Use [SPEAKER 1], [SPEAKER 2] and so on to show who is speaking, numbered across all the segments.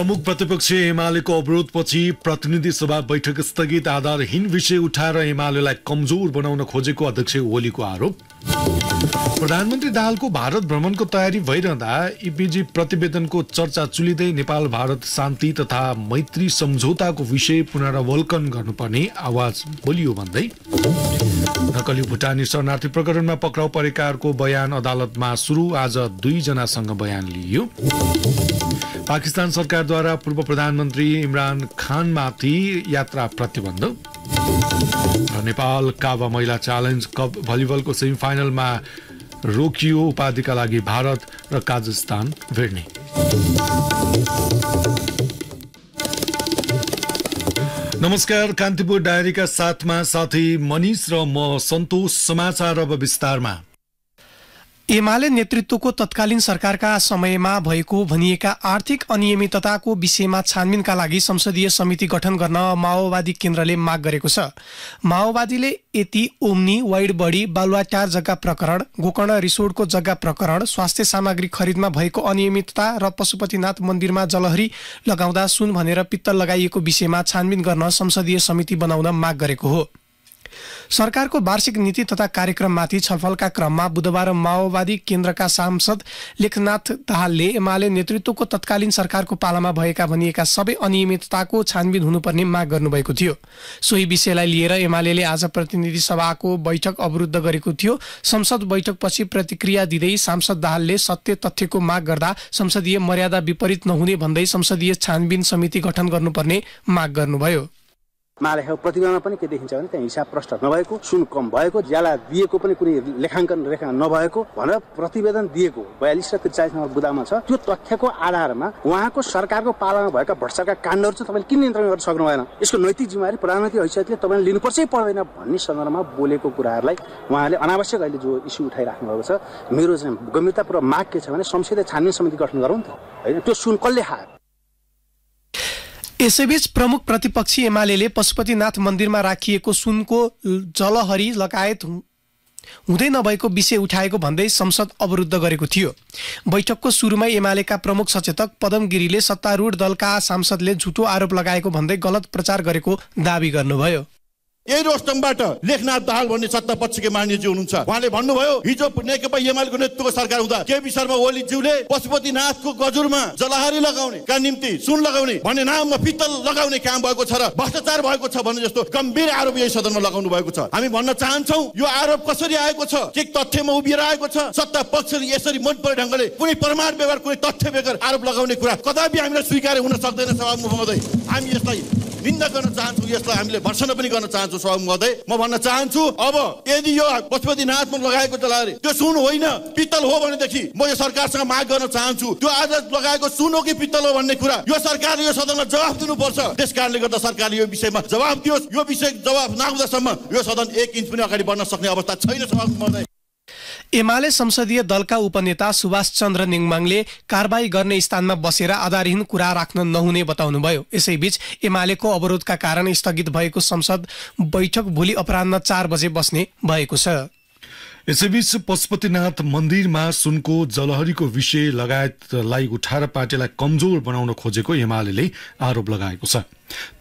[SPEAKER 1] प्रमुख प्रतिपक्ष एमालेको अवरोधपछि प्रतिनिधि सभा बैठक स्थगित आधारहीन विषय उठाएर एमालेलाई कमजोर बनाउन खोजेको अध्यक्ष ओलीको आरोप प्रधानमन्त्री दाहालको भारत भ्रमणको तयारी भइरहँदा इपिजी प्रतिवेदनको चर्चा चुलिँदै नेपाल भारत शान्ति तथा मैत्री सम्झौताको विषय पुनरावलोकन गर्नुपर्ने आवाज बोलियो भन्दै नकली भुटानी शरणार्थी प्रकरणमा पक्राउ परेकाहरूको बयान अदालतमा सुरु आज दुईजनासँग बयान लिइयो पाकिस्तान सरकारद्वारा पूर्व प्रधानमन्त्री इमरान खानमाथि यात्रा प्रतिबन्ध नेपाल काभा महिला च्यालेन्ज कप भलिबलको सेमिफाइनलमा रोकियो उपाधिका लागि भारत र काजस्तान भिड्ने नमस्कार कान्तिपुर डायरीका साथमा साथी मनिष र म सन्तोष समाचार अब विस्तारमा
[SPEAKER 2] एमाले नेतृत्वको तत्कालीन सरकारका समयमा भएको भनिएका आर्थिक अनियमितताको विषयमा छानबिनका लागि संसदीय समिति गठन गर्न माओवादी केन्द्रले माग गरेको छ माओवादीले यति ओम्नी वाइड बडी बालुवाटार जग्गा प्रकरण गोकर्ण रिसोर्टको जग्गा प्रकरण स्वास्थ्य सामग्री खरिदमा भएको अनियमितता र पशुपतिनाथ मन्दिरमा जलहरी लगाउँदा सुन भनेर पित्तल लगाइएको विषयमा छानबिन गर्न संसदीय समिति बनाउन माग गरेको हो सरकारको वार्षिक नीति तथा कार्यक्रममाथि छलफलका क्रममा बुधबार माओवादी केन्द्रका सांसद लेखनाथ दाहालले एमाले नेतृत्वको तत्कालीन सरकारको पालामा भएका भनिएका सबै अनियमितताको छानबिन हुनुपर्ने माग गर्नुभएको थियो सोही विषयलाई लिएर एमाले आज प्रतिनिधि सभाको बैठक अवरुद्ध गरेको थियो संसद बैठकपछि प्रतिक्रिया दिँदै सांसद दाहालले सत्य तथ्यको माग गर्दा संसदीय मर्यादा विपरीत नहुने भन्दै संसदीय छानबिन समिति गठन गर्नुपर्ने माग गर्नुभयो
[SPEAKER 3] महालेखा प्रतिवेदनमा पनि के देखिन्छ भने त्यहाँ हिसाब प्रष्ट नभएको सुन कम भएको ज्याला दिएको पनि कुनै लेखाङ्कन रेखा नभएको भनेर प्रतिवेदन दिएको बयालिस र त्रिचालिस नम्बर बुदामा छ त्यो तथ्यको आधारमा उहाँको सरकारको पालामा भएका भ्रष्टाचार काण्डहरू चाहिँ तपाईँले किन नियन्त्रण गर्न सक्नु भएन यसको नैतिक जिम्मेवारी प्रधानमन्त्री हैसियतले तपाईँले लिनुपर्छै पर्दैन भन्ने सन्दर्भमा बोलेको कुराहरूलाई उहाँले अनावश्यक अहिले जो इस्यु उठाइराख्नु भएको छ मेरो चाहिँ गम्भीरतापूर्वक माग के छ भने संसदीय छानबिन समिति गठन गरौँ त
[SPEAKER 2] होइन त्यो सुन कसले खायो यसैबीच प्रमुख प्रतिपक्षी एमाले पशुपतिनाथ मन्दिरमा राखिएको सुनको जलहरी लगायत हुँदै नभएको विषय उठाएको भन्दै संसद अवरुद्ध गरेको थियो बैठकको सुरुमै एमालेका प्रमुख सचेतक पदम गिरीले सत्तारूढ दलका सांसदले झुटो आरोप लगाएको भन्दै गलत प्रचार गरेको दावी गर्नुभयो
[SPEAKER 1] यही रोस्टमबाट लेखनाथ दाहाल भन्ने सत्ता पक्षकै मान्यजी हुनुहुन्छ उहाँले भन्नुभयो हिजो नेकपा एमालेको नेतृत्वको सरकार हुँदा केपी शर्मा ओलीज्यूले पशुपतिनाथको गजुरमा जलाहारी लगाउने का निम्ति सुन लगाउने भन्ने नाममा पित्तल लगाउने काम भएको छ र भ्रष्टाचार भएको छ भन्ने जस्तो गम्भीर आरोप यही सदनमा लगाउनु भएको छ हामी भन्न चाहन्छौ यो आरोप कसरी आएको छ के तथ्यमा उभिएर आएको छ सत्ता पक्षले यसरी मन परे ढङ्गले कुनै प्रमाण व्यवहार कुनै तथ्य बेगर आरोप लगाउने कुरा कदापि हामीलाई स्वीकार हुन सक्दैन सभा महोदय हामी यसलाई निन्दा गर्न चाहन्छु यसलाई हामीले भर्सना पनि गर्न चाहन्छु सभामुख महोदय म भन्न चाहन्छु अब यदि यो पशुपतिनाथमा लगाएको चलाएर त्यो सुन होइन पित्तल हो भनेदेखि म यो सरकारसँग माग गर्न चाहन्छु त्यो आज लगाएको सुन हो कि पित्तल हो भन्ने कुरा यो सरकारले यो सदनमा जवाफ दिनुपर्छ त्यस कारणले गर्दा सरकारले यो विषयमा जवाब दियोस् यो विषय जवाब नहुँदासम्म यो सदन एक इन्च पनि अगाडि बढ्न सक्ने अवस्था छैन सभामुख महोदय
[SPEAKER 2] एमाले संसदीय दलका उपनेता सुभाष चन्द्र निङमाङले कारवाही गर्ने स्थानमा बसेर आधारहीन कुरा राख्न नहुने बताउनुभयो यसैबीच एमालेको अवरोधका कारण स्थगित भएको संसद बैठक भोलि अपरान्न चार बजे बस्ने भएको छ
[SPEAKER 1] यसैबीच पशुपतिनाथ मन्दिरमा सुनको जलहरीको विषय लगायतलाई उठाएर पार्टीलाई कमजोर बनाउन खोजेको एमाले आरोप लगाएको छ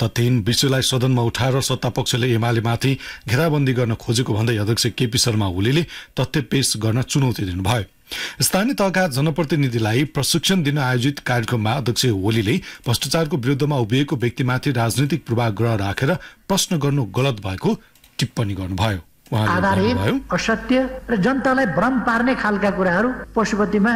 [SPEAKER 1] तथ्यहीन विषयलाई सदनमा उठाएर सत्तापक्षले एमालेमाथि घेराबन्दी गर्न खोजेको भन्दै अध्यक्ष केपी शर्मा ओलीले तथ्य पेश गर्न चुनौती दिनुभयो स्थानीय तहका जनप्रतिनिधिलाई प्रशिक्षण दिन आयोजित कार्यक्रममा अध्यक्ष ओलीले भ्रष्टाचारको विरुद्धमा उभिएको व्यक्तिमाथि राजनीतिक पूर्वाग्रह राखेर प्रश्न गर्नु गलत भएको टिप्पणी गर्नुभयो आधारित
[SPEAKER 4] असत्य र जनतालाई भ्रम पार्ने खालका कुराहरू पशुपतिमा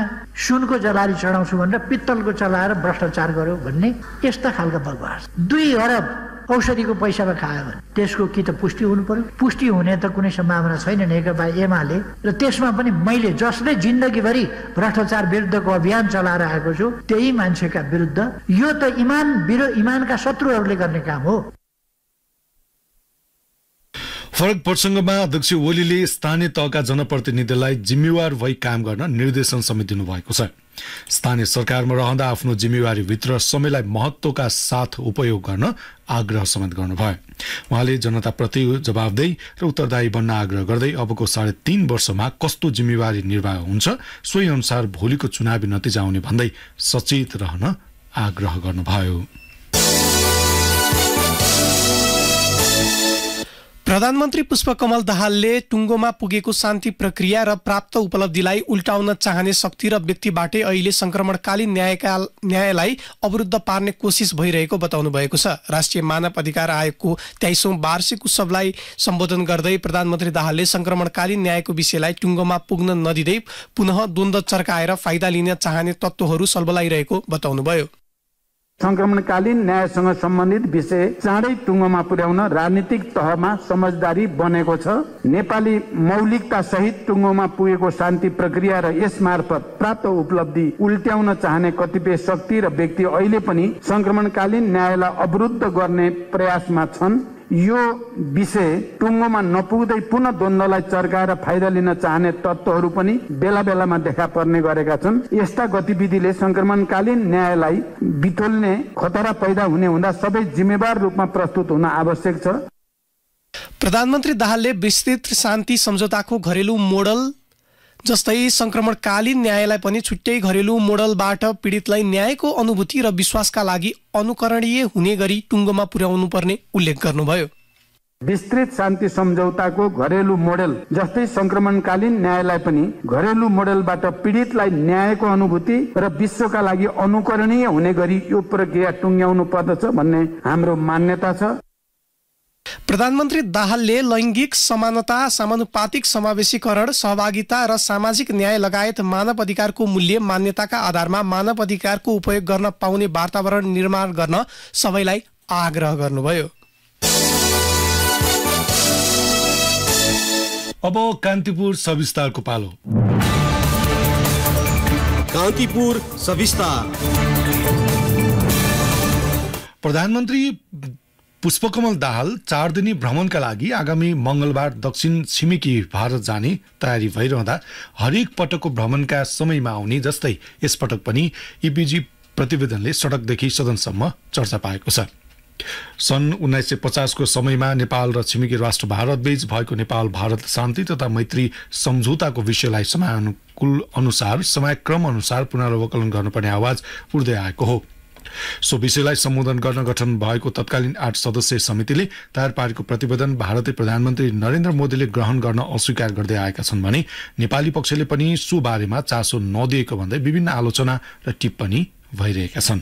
[SPEAKER 4] सुनको जलारी चढाउँछु भनेर पित्तलको चलाएर भ्रष्टाचार गर्यो भन्ने यस्ता खालका बकवास दुई अरब औषधिको पैसामा खायो भने त्यसको कि त पुष्टि हुनु पर्यो पुष्टि हुने त कुनै सम्भावना छैन नेकपा एमाले र त्यसमा पनि मैले जसले जिन्दगीभरि भ्रष्टाचार विरुद्धको अभियान चलाएर आएको छु त्यही मान्छेका विरुद्ध यो त इमान विरो इमानका शत्रुहरूले गर्ने काम हो
[SPEAKER 1] फरक प्रसङ्गमा अध्यक्ष ओलीले स्थानीय तहका जनप्रतिनिधिलाई जिम्मेवार भई काम गर्न निर्देशन समेत दिनुभएको छ स्थानीय सरकारमा रहँदा आफ्नो जिम्मेवारीभित्र समयलाई महत्वका साथ उपयोग गर्न आग्रह समेत गर्नुभयो उहाँले जनताप्रति जवाबदेही र उत्तरदायी बन्न आग्रह गर्दै अबको साढे तीन वर्षमा कस्तो जिम्मेवारी निर्वाह हुन्छ सोही अनुसार भोलिको चुनावी नतिजा आउने भन्दै सचेत रहन आग्रह गर्नुभयो
[SPEAKER 2] प्रधानमन्त्री पुष्पकमल दाहालले टुङ्गोमा पुगेको शान्ति प्रक्रिया र प्राप्त उपलब्धिलाई उल्टाउन चाहने शक्ति र व्यक्तिबाटै अहिले संक्रमणकालीन न्यायका न्यायलाई अवरुद्ध पार्ने कोसिस भइरहेको बताउनु भएको छ राष्ट्रिय मानव अधिकार आयोगको तेइसौँ वार्षिक उत्सवलाई सम्बोधन गर्दै प्रधानमन्त्री दाहालले संक्रमणकालीन न्यायको विषयलाई टुङ्गोमा पुग्न नदिँदै पुनः द्वन्द्व चर्काएर फाइदा लिन चाहने तत्त्वहरू सल्बलाइरहेको बताउनुभयो
[SPEAKER 3] संक्रमणकालीन न्यायसँग सम्बन्धित विषय चाँडै टुङ्गोमा पुर्याउन राजनीतिक तहमा समझदारी बनेको छ नेपाली मौलिकता सहित टुङ्गोमा पुगेको शान्ति प्रक्रिया र यस मार्फत प्राप्त उपलब्धि उल्ट्याउन चाहने कतिपय शक्ति र व्यक्ति अहिले पनि संक्रमणकालीन न्यायलाई अवरुद्ध गर्ने प्रयासमा छन् यो विषय टुङ्गोमा नपुग्दै पुनः द्वन्द्वलाई चर्काएर फाइदा लिन चाहने तत्त्वहरू पनि बेला बेलामा देखा पर्ने गरेका छन् यस्ता गतिविधिले संक्रमणकालीन न्यायलाई बिथोल्ने खतरा पैदा हुने हुँदा सबै जिम्मेवार रूपमा प्रस्तुत हुन
[SPEAKER 2] आवश्यक छ प्रधानमन्त्री दाहालले विस्तृत शान्ति सम्झौताको घरेलु मोडल जस्तै सङ्क्रमणकालीन न्यायलाई पनि छुट्टै घरेलु मोडलबाट पीडितलाई न्यायको अनुभूति र विश्वासका लागि अनुकरणीय हुने गरी टुङ्गोमा पुर्याउनु पर्ने उल्लेख गर्नुभयो विस्तृत शान्ति सम्झौताको घरेलु मोडेल जस्तै संक्रमणकालीन
[SPEAKER 3] न्यायलाई पनि घरेलु मोडेलबाट पीडितलाई न्यायको अनुभूति र विश्वका लागि अनुकरणीय हुने गरी यो प्रक्रिया टुङ्ग्याउनु पर्दछ भन्ने हाम्रो मान्यता छ
[SPEAKER 2] प्रधानमन्त्री दाहालले लैङ्गिक समानता समानुपातिक समावेशीकरण सहभागिता र सामाजिक न्याय लगायत मानव अधिकारको मूल्य मान्यताका आधारमा मानव अधिकारको उपयोग गर्न पाउने वातावरण निर्माण गर्न सबैलाई आग्रह गर्नुभयो
[SPEAKER 1] अब कान्तिपुर सविस्तारको पालो कान्तिपुर सविस्तार प्रधानमन्त्री पुष्पकमल दाहाल चार दिने भ्रमणका लागि आगामी मङ्गलबार दक्षिण छिमेकी भारत जाने तयारी भइरहँदा हरेक पटकको भ्रमणका समयमा आउने जस्तै यसपटक पनि इपिजी प्रतिवेदनले सडकदेखि सदनसम्म चर्चा पाएको छ सन् उन्नाइस सय पचासको समयमा नेपाल र छिमेकी राष्ट्र भारतबीच भएको नेपाल भारत शान्ति तथा मैत्री सम्झौताको विषयलाई समयानुकूल अनुसार समयक्रम अनुसार पुनरावकलन गर्नुपर्ने आवाज उठ्दै आएको हो सो विषयलाई सम्बोधन गर्न गठन भएको तत्कालीन आठ सदस्यीय समितिले तयार पारेको प्रतिवेदन भारतीय प्रधानमन्त्री नरेन्द्र मोदीले ग्रहण गर्न अस्वीकार गर्दै आएका छन् भने नेपाली पक्षले पनि सो बारेमा चासो नदिएको भन्दै विभिन्न आलोचना र टिप्पणी भइरहेका छन्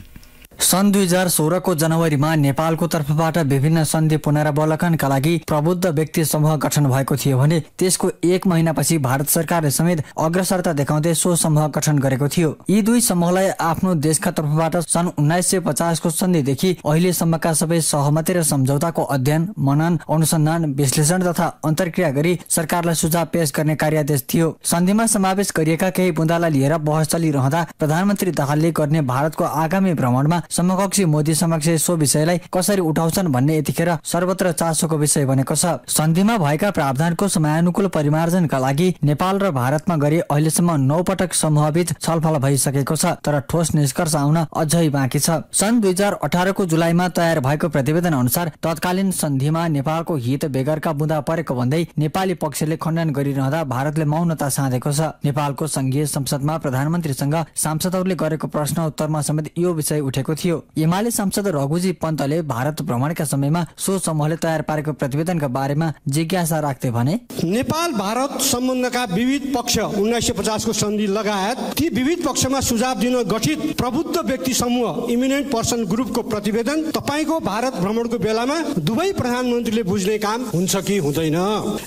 [SPEAKER 4] सन् दुई हजार सोह्रको जनवरीमा नेपालको तर्फबाट विभिन्न सन्धि पुनरावलोकनका लागि प्रबुद्ध व्यक्ति समूह गठन भएको थियो भने त्यसको एक महिनापछि भारत सरकारले समेत अग्रसरता देखाउँदै सो समूह गठन गरेको थियो यी दुई समूहलाई आफ्नो देशका तर्फबाट सन् उन्नाइस सय पचासको सन्धिदेखि अहिलेसम्मका सबै सहमति र सम्झौताको अध्ययन मनन अनुसन्धान विश्लेषण तथा अन्तर्क्रिया गरी सरकारलाई सुझाव पेश गर्ने कार्यादेश थियो सन्धिमा समावेश गरिएका केही बुन्दालाई लिएर बहस चलिरहँदा प्रधानमन्त्री दाहालले गर्ने भारतको आगामी भ्रमणमा समकक्षी मोदी समक्ष सो विषयलाई कसरी उठाउँछन् भन्ने यतिखेर सर्वत्र चासोको विषय बनेको छ सन्धिमा भएका प्रावधानको समयानुकूल परिमार्जनका लागि नेपाल र भारतमा गरी अहिलेसम्म नौ पटक समूहबीच छलफल भइसकेको छ तर ठोस निष्कर्ष आउन अझै बाँकी छ सन् दुई हजार अठारको जुलाईमा तयार भएको प्रतिवेदन अनुसार तत्कालीन सन्धिमा नेपालको हित बेगरका बुँदा परेको भन्दै नेपाली पक्षले खण्डन गरिरहँदा भारतले मौनता साधेको छ नेपालको संघीय संसदमा प्रधानमन्त्रीसँग सांसदहरूले गरेको प्रश्न उत्तरमा समेत यो विषय उठेको गरेको थियो एमाले सांसद रघुजी पन्तले भारत भ्रमणका समयमा सो समूहले तयार पारेको प्रतिवेदनका बारेमा जिज्ञासा राख्दै भने
[SPEAKER 2] नेपाल भारत सम्बन्धका विविध पक्ष उन्नाइस सय पचासको सन्धि लगायत ती विविध पक्षमा सुझाव दिन गठित प्रबुद्ध व्यक्ति समूह इमिनेन्ट पर्सन ग्रुपको प्रतिवेदन तपाईँको भारत भ्रमणको बेलामा दुवै प्रधानमन्त्रीले बुझ्ने काम हुन्छ कि हुँदैन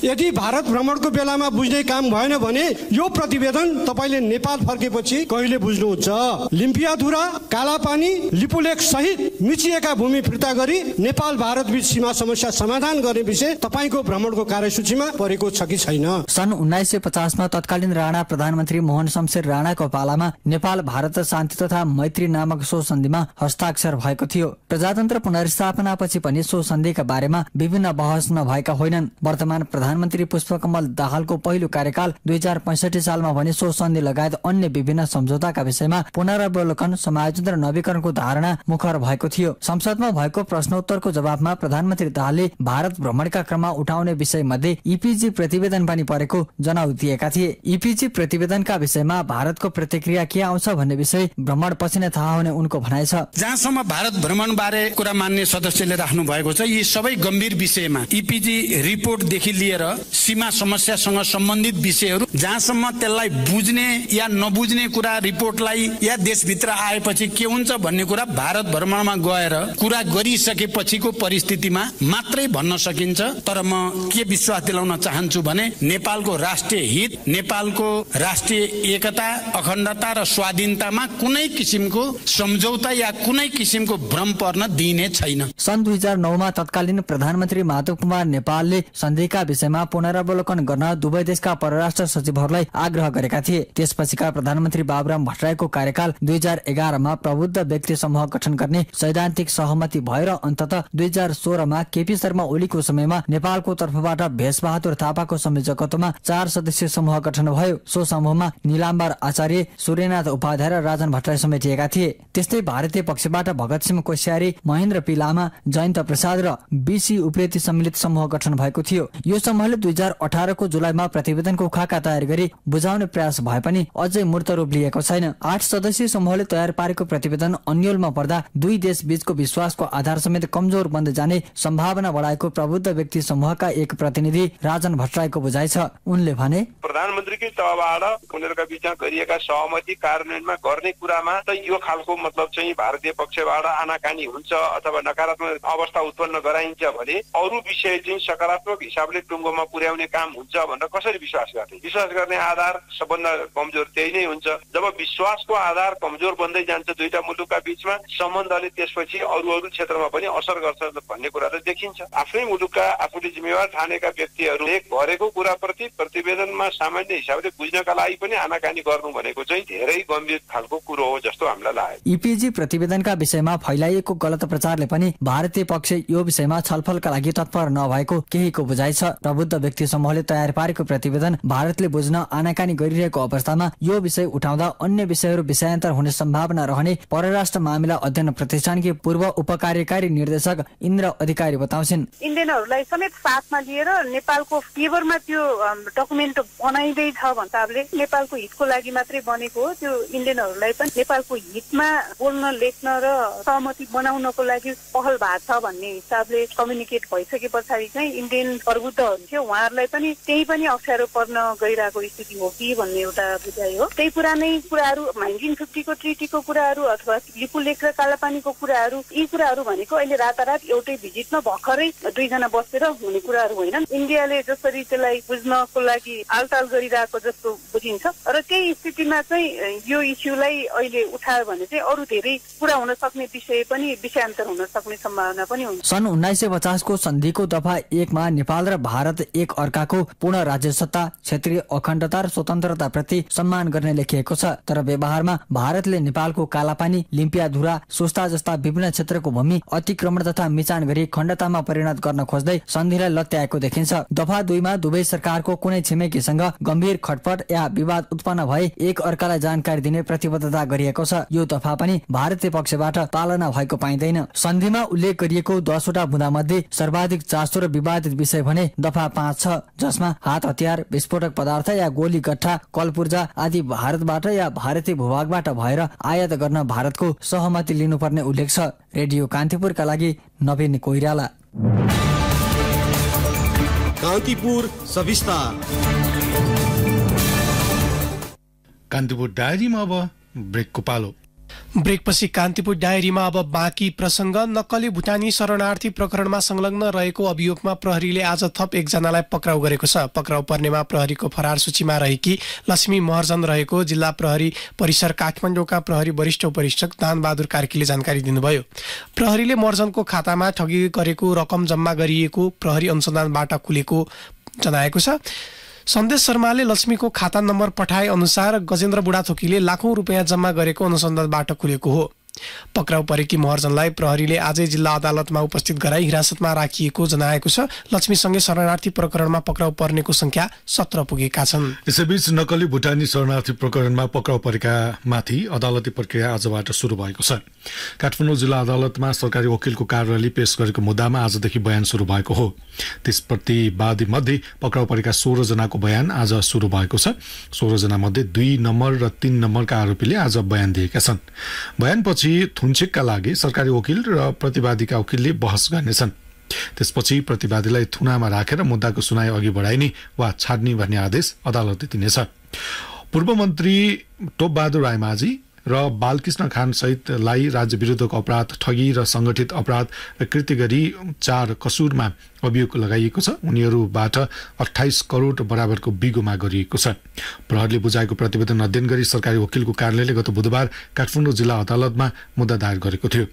[SPEAKER 2] यदि भारत भ्रमणको बेलामा बुझ्ने काम भएन भने यो प्रतिवेदन तपाईँले नेपाल फर्केपछि कहिले बुझ्नुहुन्छ लिम्पियाधुरा कालापानी लिपुलेख सहित मिचिएका भूमि फिर्ता गरी नेपाल भारत बीच सीमा समस्या समाधान गर्ने विषय तपाईँको भ्रमणको कार्यसूचीमा परेको छ कि
[SPEAKER 4] छैन सन् उन्नाइस सय पचासमा तत्कालीन राणा प्रधानमन्त्री मोहन शमशेर राणाको पालामा नेपाल भारत शान्ति तथा मैत्री नामक सो सन्धिमा हस्ताक्षर भएको थियो प्रजातन्त्र पुनर्स्थापनापछि पनि सो सन्धिका बारेमा विभिन्न बहस नभएका होइनन् वर्तमान प्रधानमन्त्री पुष्पकमल दाहालको पहिलो कार्यकाल दुई हजार पैसठी सालमा भने सो सन्धि लगायत अन्य विभिन्न सम्झौताका विषयमा पुनरावलोकन समायोजन र नवीकरणको धारणा मुखर भएको थियो संसदमा भएको प्रश्नोत्तरको जवाबमा प्रधानमन्त्री दाहालले भारत भ्रमणका क्रममा उठाउने विषय मध्ये इपिजी प्रतिवेदन पनि परेको जनाउ दिएका थिए इपिजी प्रतिवेदनका विषयमा भारतको प्रतिक्रिया के आउँछ भन्ने विषय भ्रमण पछि नै थाहा हुने उनको भनाइ छ
[SPEAKER 3] जहाँसम्म भारत भ्रमण बारे कुरा मान्ने सदस्यले राख्नु भएको छ यी सबै गम्भीर विषयमा इपिजी रिपोर्टदेखि लिएर सीमा समस्यासँग सम्बन्धित विषयहरू जहाँसम्म त्यसलाई बुझ्ने या नबुझ्ने कुरा रिपोर्टलाई या देशभित्र आएपछि के हुन्छ भन्ने कुरा कुरा भारत भ्रमणमा गएर कुरा गरिसकेपछिको परिस्थितिमा मात्रै भन्न सकिन्छ तर म के विश्वास दिलाउन चाहन्छु भने नेपालको राष्ट्रिय हित नेपालको राष्ट्रिय एकता अखण्डता र स्वाधीनतामा कुनै किसिमको सम्झौता या कुनै किसिमको भ्रम पर्न दिइने छैन
[SPEAKER 4] सन् दुई हजार नौमा तत्कालीन प्रधानमन्त्री माधव कुमार नेपालले सन्धिका विषयमा पुनरावलोकन गर्न दुवै देशका परराष्ट्र सचिवहरूलाई आग्रह गरेका थिए त्यसपछिका प्रधानमन्त्री बाबुराम भट्टराईको कार्यकाल दुई हजार एघारमा प्रबुद्ध व्यक्ति समूह गठन गर्ने सैद्धान्तिक सहमति भएर अन्तत दुई हजार सोह्रमा केपी शर्मा ओलीको समयमा नेपालको तर्फबाट बहादुर थापाको संयोजकत्वमा चार सदस्यीय समूह गठन भयो सो समूहमा निलाम्बर आचार्य सूर्यनाथ उपाध्याय र राजन भट्टराई समेटिएका थिए त्यस्तै भारतीय पक्षबाट भगत सिंह कोश्यारी महेन्द्र पी लामा जयन्त प्रसाद र बीसी उप्रेती सम्मिलित समूह गठन भएको थियो यो समूहले दुई हजार अठारको जुलाईमा प्रतिवेदनको खाका तयार गरी बुझाउने प्रयास भए पनि अझै मूर्त रूप लिएको छैन आठ सदस्यीय समूहले तयार पारेको प्रतिवेदन अन्य तालमेलमा पर्दा दुई देश बीचको विश्वासको आधार समेत कमजोर बन्दै जाने सम्भावना बढाएको प्रबुद्ध व्यक्ति समूहका एक प्रतिनिधि राजन भट्टराईको बुझाइ छ उनले भने
[SPEAKER 3] प्रधानमन्त्रीकै तहबाट उनीहरूका बिचमा गरिएका सहमति कार्यान्वयनमा गर्ने कुरामा त यो खालको मतलब चाहिँ भारतीय पक्षबाट आनाकानी हुन्छ अथवा नकारात्मक अवस्था उत्पन्न गराइन्छ भने अरू विषय चाहिँ सकारात्मक हिसाबले टुङ्गोमा पुर्याउने काम हुन्छ भनेर कसरी विश्वास गर्ने विश्वास गर्ने आधार सबभन्दा कमजोर त्यही नै हुन्छ जब विश्वासको आधार कमजोर बन्दै जान्छ दुईटा मुलुकका बिच बिचमा सम्बन्धले त्यसपछि अरू अरू क्षेत्रमा पनि असर गर्छ भन्ने कुरा त देखिन्छ आफ्नै मुलुकका आफूले जिम्मेवार ठानेका व्यक्तिहरूले गरेको कुराप्रति प्रतिवेदनमा सामान्य हिसाबले बुझ्नका लागि पनि आनाकानी गर्नु भनेको चाहिँ धेरै गम्भीर खालको कुरो हो जस्तो हामीलाई लाग्यो
[SPEAKER 4] इपिजी प्रतिवेदनका विषयमा फैलाइएको गलत प्रचारले पनि भारतीय पक्ष यो विषयमा छलफलका लागि तत्पर नभएको केहीको बुझाइ छ प्रबुद्ध व्यक्ति समूहले तयार पारेको प्रतिवेदन भारतले बुझ्न आनाकानी गरिरहेको अवस्थामा यो विषय उठाउँदा अन्य विषयहरू विषयान्तर हुने सम्भावना रहने परराष्ट्र मामिला अध्ययन प्रतिष्ठानकी पूर्व उपकार्यकारी निर्देशक इन्द्र अधिकारी बताउँछिन्
[SPEAKER 3] इन्डियनहरूलाई समेत साथमा लिएर नेपालको फेभरमा त्यो डकुमेन्ट छ भन्दाले नेपालको हितको लागि मात्रै बनेको हो त्यो इन्डियनहरूलाई पनि नेपालको हितमा बोल्न लेख्न र सहमति बनाउनको लागि पहल भएको छ भन्ने हिसाबले कम्युनिकेट भइसके पछाडि चाहिँ इन्डियन प्रबुद्धहरू थियो उहाँहरूलाई पनि त्यही पनि अप्ठ्यारो पर्न गइरहेको स्थिति हो कि भन्ने एउटा बुझाइ हो त्यही पुरानै कुराहरू नाइन्टिन फिफ्टीको ट्रिटीको कुराहरू अथवा कुलेक र कालापानीको कुराहरू यी कुराहरू भनेको अहिले रातारात एउटै भिजिटमा भर्खरै दुईजना बसेर हुने कुराहरू होइनन् इन्डियाले जसरी त्यसलाई बुझ्नको लागि आलताल गरिरहेको जस्तो बुझिन्छ र त्यही स्थितिमा चाहिँ यो इस्युलाई अहिले उठायो भने चाहिँ अरू धेरै कुरा हुन सक्ने विषय पनि विषयान्तर हुन सक्ने सम्भावना पनि हुन्छ
[SPEAKER 4] सन् उन्नाइस सय पचासको सन्धिको दफा एकमा नेपाल र भारत एक अर्काको पूर्ण राज्य सत्ता क्षेत्रीय अखण्डता र स्वतन्त्रता प्रति सम्मान गर्ने लेखिएको छ तर व्यवहारमा भारतले नेपालको कालापानी लिम्पिया धुरा सोस्ता जस्ता विभिन्न क्षेत्रको भूमि अतिक्रमण तथा मिचान गरी खण्डतामा परिणत गर्न खोज्दै सन्धिलाई लत्याएको देखिन्छ दफा दुईमा दुवै सरकारको कुनै छिमेकीसँग गम्भीर खटपट या विवाद उत्पन्न भए एक अर्कालाई जानकारी दिने प्रतिबद्धता गरिएको छ यो दफा पनि भारतीय पक्षबाट पालना भएको पाइँदैन सन्धिमा उल्लेख गरिएको दसवटा बुँदा मध्ये सर्वाधिक चासो र विवादित विषय भने दफा पाँच छ जसमा हात हतियार विस्फोटक पदार्थ या गोली गठा कलपूर्जा आदि भारतबाट या भारतीय भूभागबाट भएर आयात गर्न भारतको सहमति लिनुपर्ने उल्लेख छ रेडियो कान्तिपुरका लागि नवीन कोइराला
[SPEAKER 1] कान्तिपुर कान्तिपुर डायरीमा अब ब्रेकको पालो ब्रेकपछि
[SPEAKER 2] कान्तिपुर डायरीमा अब बाँकी प्रसङ्ग नक्कली भुटानी शरणार्थी प्रकरणमा संलग्न रहेको अभियोगमा प्रहरीले आज थप एकजनालाई पक्राउ गरेको छ पक्राउ पर्नेमा प्रहरीको फरार सूचीमा रहेकी लक्ष्मी महर्जन रहेको जिल्ला प्रहरी परिसर काठमाडौँका प्रहरी वरिष्ठ उपरीक्षक दानबहादुर कार्कीले जानकारी दिनुभयो प्रहरीले महर्जनको खातामा ठगी गरेको रकम जम्मा गरिएको प्रहरी अनुसन्धानबाट खुलेको जनाएको छ सन्देश शर्माले लक्ष्मीको खाता नम्बर पठाए अनुसार गजेन्द्र बुढाथोकीले लाखौँ रुपियाँ जम्मा गरेको अनुसन्धानबाट खुलेको हो पक्राउ परेकी महर्जनलाई प्रहरीले आजै जिल्ला अदालतमा उपस्थित गराई हिरासतमा राखिएको जनाएको छ लक्ष्मीसँगै शरणार्थी प्रकरणमा पक्राउ पर्नेको संख्या सत्र पुगेका छन्
[SPEAKER 1] यसैबीच नक्कली भुटानी शरणार्थी प्रकरणमा पक्राउ परेकामाथि अदालती प्रक्रिया आजबाट सुरु भएको छ काठमाडौँ जिल्ला अदालतमा सरकारी वकिलको कार्यालयले पेश गरेको मुद्दामा आजदेखि बयान सुरु भएको हो त्यसप्रतिवादी मध्ये पक्राउ परेका सोह्रजनाको बयान आज सुरु भएको छ सोह्रजना मध्ये दुई नम्बर र तीन नम्बरका आरोपीले आज बयान दिएका छन् बयानपछि त्यसपछि थुन्चेकका लागि सरकारी वकिल र प्रतिवादीका वकिलले बहस गर्नेछन् त्यसपछि प्रतिवादीलाई थुनामा राखेर रा मुद्दाको सुनाइ अघि बढाइने वा छाड्ने भन्ने आदेश अदालतले दिनेछ पूर्व मन्त्री टोपबहादुर रायमाझी र बालकृष्ण खान सहितलाई राज्य विरुद्धको अपराध ठगी र संगठित अपराध र कृति गरी चार कसुरमा अभियोग लगाइएको छ उनीहरूबाट अठाइस करोड बराबरको बिगो माग गरिएको छ प्रहरले बुझाएको प्रतिवेदन अध्ययन गरी सरकारी वकिलको कार्यालयले गत बुधबार काठमाडौँ जिल्ला अदालतमा मुद्दा दायर गरेको थियो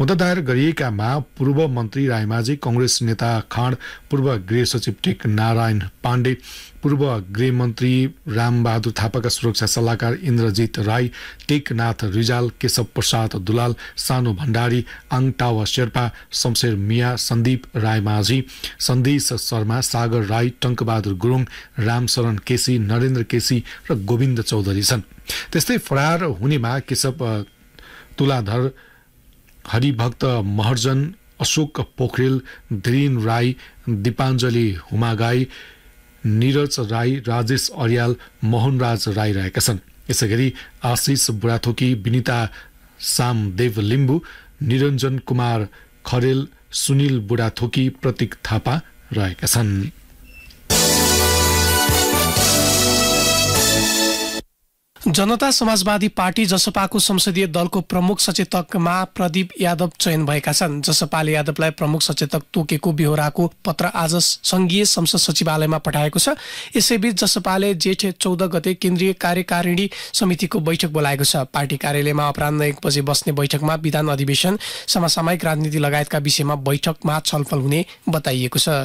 [SPEAKER 1] मुद्दा दायर गरिएकामा पूर्व मन्त्री रायमाझी कङ्ग्रेस नेता खाँड पूर्व गृह सचिव टेक नारायण पाण्डे पूर्व गृहमन्त्री रामबहादुर थापाका सुरक्षा सल्लाहकार इन्द्रजित राई टेकनाथ रिजाल केशव प्रसाद दुलाल सानो भण्डारी आङटावा शेर्पा शमशेर मिया सन्दीप रायमाझी सन्देश शर्मा सागर राई टङ्कबहादुर गुरुङ रामशरण केसी नरेन्द्र केसी र गोविन्द चौधरी छन् त्यस्तै फरार हुनेमा केशव तुलाधर हरिभक्त महर्जन अशोक पोखरेल धीरेन राई दिपाञ्जली हुमागाई निरज राई राजेश अर्याल मोहनराज राई रहेका छन् यसै गरी आशिष बुढाथोकी विनिता सामदेव लिम्बू निरञ्जन कुमार खरेल सुनिल बुढाथोकी प्रतीक थापा रहेका छन्
[SPEAKER 2] जनता समाजवादी पार्टी जसपाको संसदीय दलको प्रमुख सचेतकमा प्रदीप यादव चयन भएका छन् जसपाले यादवलाई प्रमुख सचेतक तोकेको बेहोराको पत्र आज संघीय संसद सचिवालयमा पठाएको छ यसैबीच जसपाले जेठ चौध गते केन्द्रीय कार्यकारिणी समितिको बैठक बोलाएको छ पार्टी कार्यालयमा अपरान्ह एक बजे बस्ने बैठकमा विधान अधिवेशन समसामयिक राजनीति लगायतका विषयमा बैठकमा छलफल हुने
[SPEAKER 1] बताइएको छ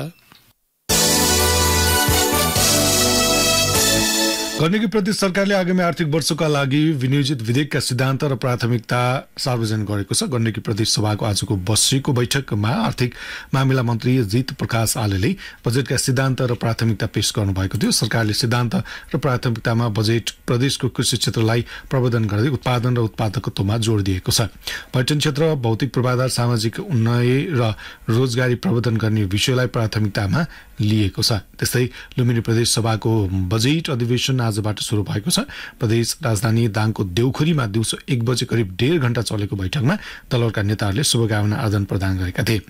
[SPEAKER 1] खनिज प्रदेश सरकारले आगामी आर्थिक वर्षका लागि विनियोजित विधेयकका सिद्धान्त र प्राथमिकता सार्वजनिक गरेको छ गण्डकी प्रदेश सभाको आजको बसेको बैठकमा आर्थिक मामिला मन्त्री जित प्रकाश आलेले बजेटका सिद्धान्त र प्राथमिकता पेश गर्नुभएको थियो सरकारले सिद्धान्त र प्राथमिकतामा बजेट प्रदेशको कृषि क्षेत्रलाई प्रवर्धन गर्दै उत्पादन र उत्पादकत्वमा जोड दिएको छ पर्यटन क्षेत्र भौतिक पूर्वाधार सामाजिक उन्नय र रोजगारी प्रवर्धन गर्ने विषयलाई प्राथमिकतामा लिएको छ त्यस्तै लुम्बिनी प्रदेश सभाको बजेट अधिवेशन आजबाट सुरु भएको छ प्रदेश राजधानी दाङको देउखुरीमा दिउँसो एक बजे करिब डेढ घण्टा चलेको बैठकमा दलहरूका नेताहरूले शुभकामना आदान प्रदान गरेका थिए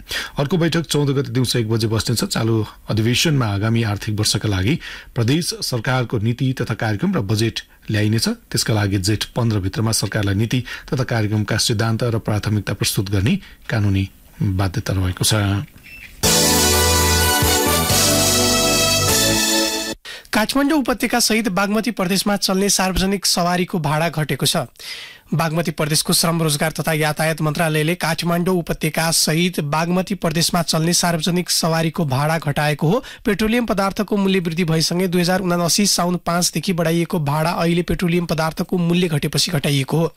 [SPEAKER 1] अर्को बैठक चौध गते दिउँसो एक बजे बस्नेछ चालु अधिवेशनमा आगामी आर्थिक वर्षका लागि प्रदेश सरकारको नीति तथा कार्यक्रम र बजेट ल्याइनेछ त्यसका लागि जेठ पन्ध्रभित्रमा सरकारलाई नीति तथा कार्यक्रमका सिद्धान्त र प्राथमिकता प्रस्तुत गर्ने कानुनी बाध्यता रहेको छ
[SPEAKER 2] काठमाडौँ उपत्यका सहित बागमती प्रदेशमा चल्ने सार्वजनिक सवारीको भाडा घटेको छ बागमती प्रदेशको श्रम रोजगार तथा यातायात मन्त्रालयले काठमाडौँ उपत्यका सहित बागमती प्रदेशमा चल्ने सार्वजनिक सवारीको भाडा घटाएको हो पेट्रोलियम पदार्थको मूल्य वृद्धि भएसँगै दुई हजार उनासी साउन पाँचदेखि बढाइएको भाडा अहिले पेट्रोलियम पदार्थको मूल्य घटेपछि घटाइएको हो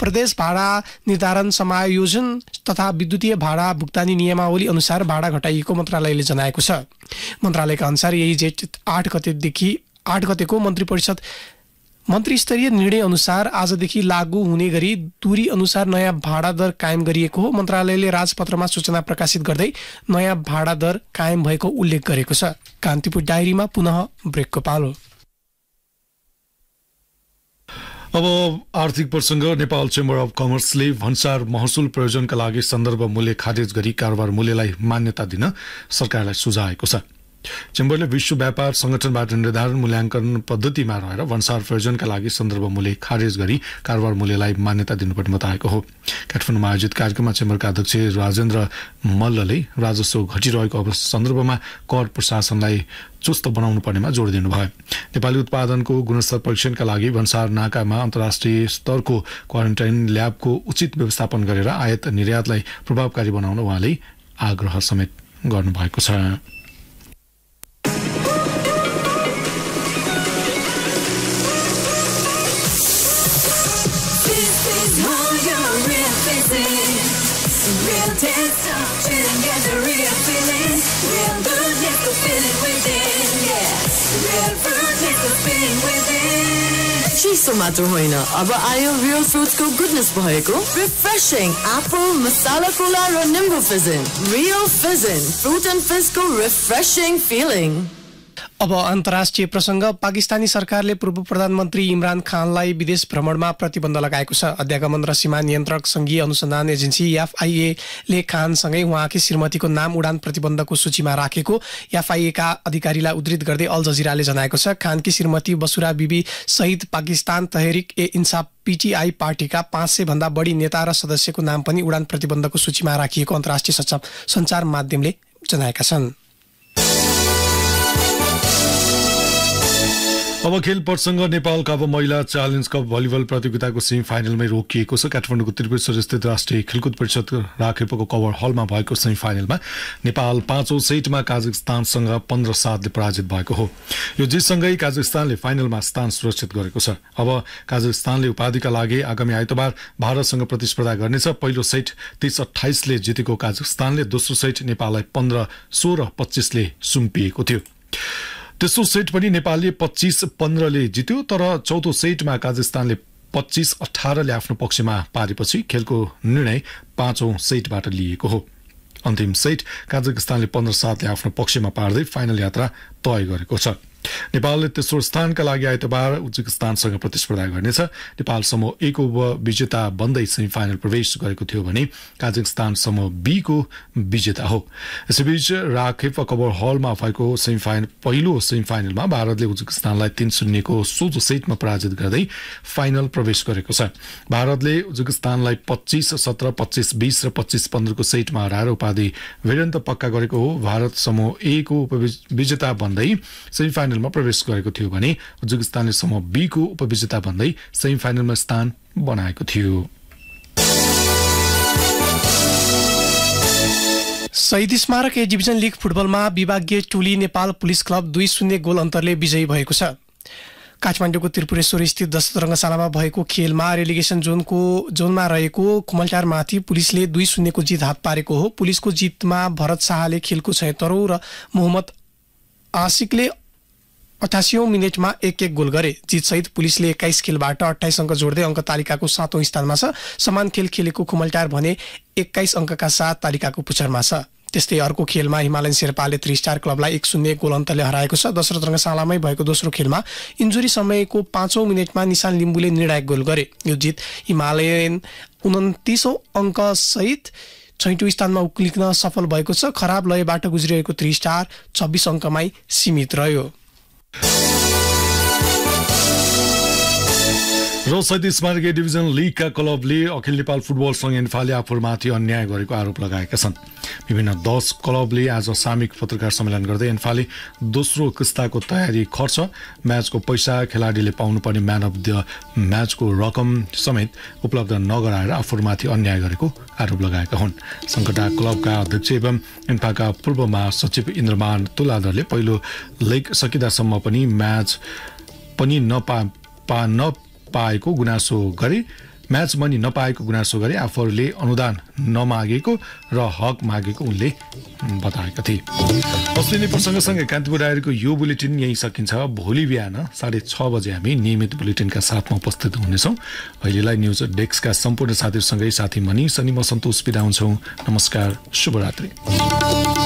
[SPEAKER 2] प्रदेश भाडा निर्धारण समायोजन तथा विद्युतीय भाडा भुक्तानी नियमावली अनुसार भाडा घटाइएको मन्त्रालयले जनाएको छ मन्त्रालयका अनुसार यही जेठ आठ गतेदेखि आठ गतेको मन्त्री परिषद मन्त्री स्तरीय निर्णय अनुसार आजदेखि लागू हुने गरी दूरी अनुसार नयाँ भाडा दर कायम गरिएको हो मन्त्रालयले राजपत्रमा सूचना प्रकाशित गर्दै नयाँ भाडा दर कायम भएको उल्लेख गरेको छ कान्तिपुर डायरीमा पुनः ब्रेकको पालो
[SPEAKER 1] अब आर्थिक प्रसङ्ग नेपाल चेम्बर अफ कमर्सले भन्सार महसुल प्रयोजनका लागि सन्दर्भ मूल्य खारेज गरी कारोबार मूल्यलाई मान्यता दिन सरकारलाई सुझाएको छ चेम्बरले विश्व व्यापार सङ्गठनबाट निर्धारण मूल्याङ्कन पद्धतिमा रहेर भन्सार प्रयोजनका लागि सन्दर्भ मूल्य खारेज गरी कारोबार मूल्यलाई मान्यता दिनुपर्ने बताएको हो काठमाडौँमा आयोजित कार्यक्रममा चेम्बरका अध्यक्ष राजेन्द्र मल्लले राजस्व घटिरहेको अवस्था सन्दर्भमा कर प्रशासनलाई चुस्त बनाउनु पर्नेमा जोड दिनुभयो नेपाली उत्पादनको गुणस्तर परीक्षणका लागि भन्सार नाकामा अन्तर्राष्ट्रिय स्तरको क्वारेन्टाइन ल्याबको उचित व्यवस्थापन गरेर आयात निर्यातलाई प्रभावकारी बनाउन उहाँले आग्रह समेत गर्नुभएको छ
[SPEAKER 4] चिसो मात्र होइन अब आयो रियल फ्रुट्सको गुडनेस भएको रिफ्रेसिङ एप्पल मसाला कोला र निम्बु Fizzin Real Fizzin fruit
[SPEAKER 2] and फिजको रिफ्रेसिङ फिलिङ अब अन्तर्राष्ट्रिय प्रसङ्ग पाकिस्तानी सरकारले पूर्व प्रधानमन्त्री इमरान खानलाई विदेश भ्रमणमा प्रतिबन्ध लगाएको छ अध्यागमन र सीमा नियन्त्रक सङ्घीय अनुसन्धान एजेन्सी एफआइएले खानसँगै उहाँकी श्रीमतीको नाम उडान प्रतिबन्धको सूचीमा राखेको एफआइएका अधिकारीलाई उद्धित गर्दै अल जजिराले जनाएको छ खानकी श्रीमती बसुरा बिबी सहित पाकिस्तान तहरिक ए इन्साफ पिटिआई पार्टीका पाँच भन्दा बढी नेता र सदस्यको नाम पनि उडान प्रतिबन्धको सूचीमा राखिएको अन्तर्राष्ट्रिय सञ्चार माध्यमले जनाएका
[SPEAKER 1] छन् अब खेल पटसँग नेपालका अब महिला च्यालेन्ज कप भलिबल प्रतियोगिताको सेमी फाइनलमै रोकिएको छ काठमाडौँको त्रिपुरेश्वर स्थित राष्ट्रिय खेलकुद परिषद राखेपको कवर हलमा भएको सेमी फाइनलमा नेपाल पाँचौँ सेटमा काजकस्तानसँग पन्ध्र सातले पराजित भएको हो यो जितसँगै काजकस्तानले फाइनलमा स्थान सुरक्षित गरेको छ अब काजकिस्तानले उपाधिका लागि आगामी आइतबार भारतसँग प्रतिस्पर्धा गर्नेछ पहिलो सेट तीस अठाइसले जितेको काजकिस्तानले दोस्रो सेट नेपाललाई पन्ध्र सोह्र पच्चिसले सुम्पिएको थियो तेस्रो सेट पनि नेपालले पच्चिस पन्ध्रले जित्यो तर चौथो सेटमा काजस्तानले पच्चिस अठारले आफ्नो पक्षमा पारेपछि खेलको निर्णय पाँचौं सेटबाट लिएको हो अन्तिम सेट काजकिस्तानले पन्ध्र सातले आफ्नो पक्षमा पार्दै फाइनल यात्रा तय गरेको छ नेपालले तेस्रो स्थानका लागि आइतबार उज्बेकिस्तानसँग प्रतिस्पर्धा गर्नेछ नेपाल समूह एक को विजेता बन्दै सेमी फाइनल प्रवेश गरेको थियो भने काजकिस्तान समूह बीको विजेता हो यसैबीच राखेप कबर हलमा भएको सेमी फाइनल पहिलो सेमी फाइनलमा भारतले उज्बेकिस्तानलाई तीन शून्यको सोझो सेटमा पराजित गर्दै फाइनल प्रवेश गरेको छ भारतले उज्बेकिस्तानलाई पच्चिस सत्र पच्चिस बिस र पच्चिस पन्ध्रको सेटमा हराएर उपाधि भिडन्त पक्का गरेको हो भारत समूह ए को उपविजेता बन्दै सेमी फाइनल फाइनलमा प्रवेश गरेको थियो भने उज्बेकिस्तानले समूह बीको उपविजेता भन्दै सेमी फाइनलमा स्थान बनाएको थियो शहीद
[SPEAKER 2] स्मारक ए लिग फुटबलमा विभागीय टोली नेपाल पुलिस क्लब दुई शून्य गोल अन्तरले विजयी भएको छ काठमाडौँको त्रिपुरेश्वर स्थित दशरथ रङ्गशालामा भएको खेलमा रेलिगेसन जोनको जोनमा रहेको कुमलटारमाथि पुलिसले दुई शून्यको जित हात पारेको हो पुलिसको जितमा भरत शाहले खेलको छयत्तरौँ र मोहम्मद आसिकले अठासीौं मिनटमा एक एक गोल गरे जितसहित पुलिसले एक्काइस खेलबाट अठाइस अङ्क जोड्दै अङ्क तालिकाको सातौं स्थानमा छ समान खेल खेलेको खुमलटार भने एक्काइस अङ्कका साथ तालिकाको पुच्छरमा छ त्यस्तै अर्को खेलमा हिमालयन शेर्पाले थ्री स्टार क्लबलाई एक शून्य गोल अन्तले हराएको छ दशरथ रङ्गशालामै भएको दोस्रो खेलमा इन्जुरी समयको पाँचौँ मिनटमा निशान लिम्बुले निर्णायक गोल गरे यो जित हिमालयन उन्तिसौँ अङ्कसहित छैटौँ स्थानमा उक्लिन सफल भएको छ खराब लयबाट गुज्रिएको थ्री स्टार छब्बिस अङ्कमै सीमित रह्यो Yeah.
[SPEAKER 1] र सैद स्मारकीय डिभिजन लिगका क्लबले अखिल नेपाल फुटबल सङ्घ एन्फाले आफूमाथि अन्याय गरेको आरोप लगाएका छन् विभिन्न दस क्लबले आज सामूहिक पत्रकार सम्मेलन गर्दै एन्फाले दोस्रो किस्ताको तयारी खर्च म्याचको पैसा खेलाडीले पाउनुपर्ने म्यान अफ द म्याचको रकम समेत उपलब्ध नगराएर आफूमाथि अन्याय गरेको आरोप लगाएका हुन् सङ्कटा क्लबका अध्यक्ष एवं एन्फाका पूर्व महासचिव इन्द्रमान तुलाधरले पहिलो लेग सकिँदासम्म पनि म्याच पनि नपा पा न पाएको गुनासो गरे म्याच मनी नपाएको गुनासो गरे आफूहरूले अनुदान नमागेको र हक मागेको उनले बताएका थिए अस्ति प्रसङ्गसँगै कान्तिपुर डायरीको यो बुलेटिन यहीँ सकिन्छ भोलि बिहान साढे छ बजे हामी नियमित बुलेटिनका साथमा उपस्थित हुनेछौँ अहिलेलाई न्युज डेस्कका सम्पूर्ण साथीहरूसँगै साथी मनी शनि म सन्तोष बिदा हुन्छौँ नमस्कार शुभरात्री